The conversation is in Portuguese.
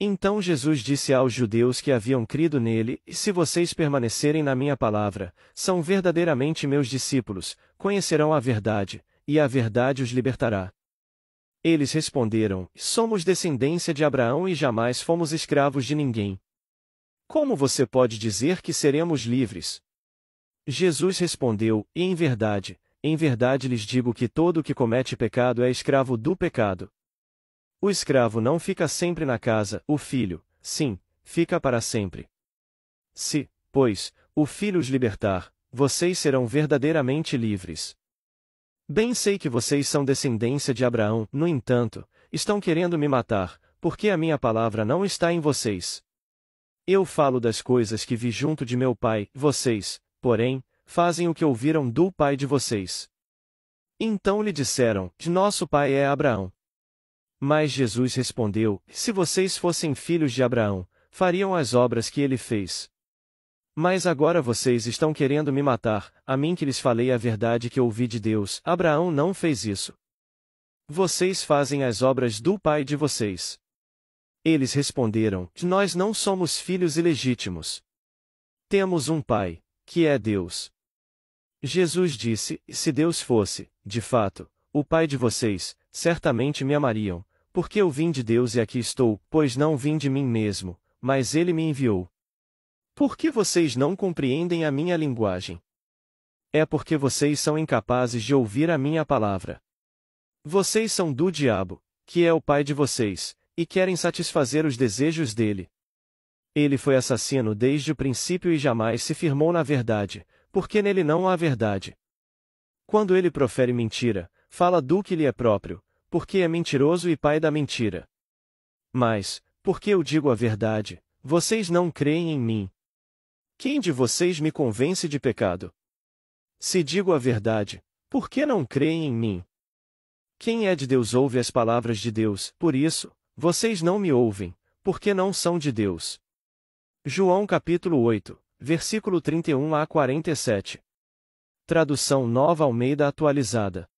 Então Jesus disse aos judeus que haviam crido nele: Se vocês permanecerem na minha palavra, são verdadeiramente meus discípulos, conhecerão a verdade, e a verdade os libertará. Eles responderam: Somos descendência de Abraão e jamais fomos escravos de ninguém. Como você pode dizer que seremos livres? Jesus respondeu: em verdade, em verdade lhes digo que todo o que comete pecado é escravo do pecado. O escravo não fica sempre na casa, o filho, sim, fica para sempre. Se, pois, o filho os libertar, vocês serão verdadeiramente livres. Bem sei que vocês são descendência de Abraão, no entanto, estão querendo me matar, porque a minha palavra não está em vocês. Eu falo das coisas que vi junto de meu pai, vocês, porém, fazem o que ouviram do pai de vocês. Então lhe disseram: De nosso pai é Abraão. Mas Jesus respondeu: Se vocês fossem filhos de Abraão, fariam as obras que ele fez. Mas agora vocês estão querendo me matar, a mim que lhes falei a verdade que ouvi de Deus, Abraão não fez isso. Vocês fazem as obras do pai de vocês. Eles responderam: Nós não somos filhos ilegítimos. Temos um pai, que é Deus. Jesus disse: Se Deus fosse, de fato, o pai de vocês, certamente me amariam, porque eu vim de Deus e aqui estou, pois não vim de mim mesmo, mas ele me enviou. Por que vocês não compreendem a minha linguagem? É porque vocês são incapazes de ouvir a minha palavra. Vocês são do diabo, que é o pai de vocês, e querem satisfazer os desejos dele. Ele foi assassino desde o princípio e jamais se firmou na verdade, porque nele não há verdade. Quando ele profere mentira, fala do que lhe é próprio, porque é mentiroso e pai da mentira. Mas, porque eu digo a verdade, vocês não creem em mim. Quem de vocês me convence de pecado? Se digo a verdade, por que não creem em mim? Quem é de Deus ouve as palavras de Deus, por isso, vocês não me ouvem, porque não são de Deus. João capítulo 8, versículo 31 a 47. Tradução Nova Almeida Atualizada.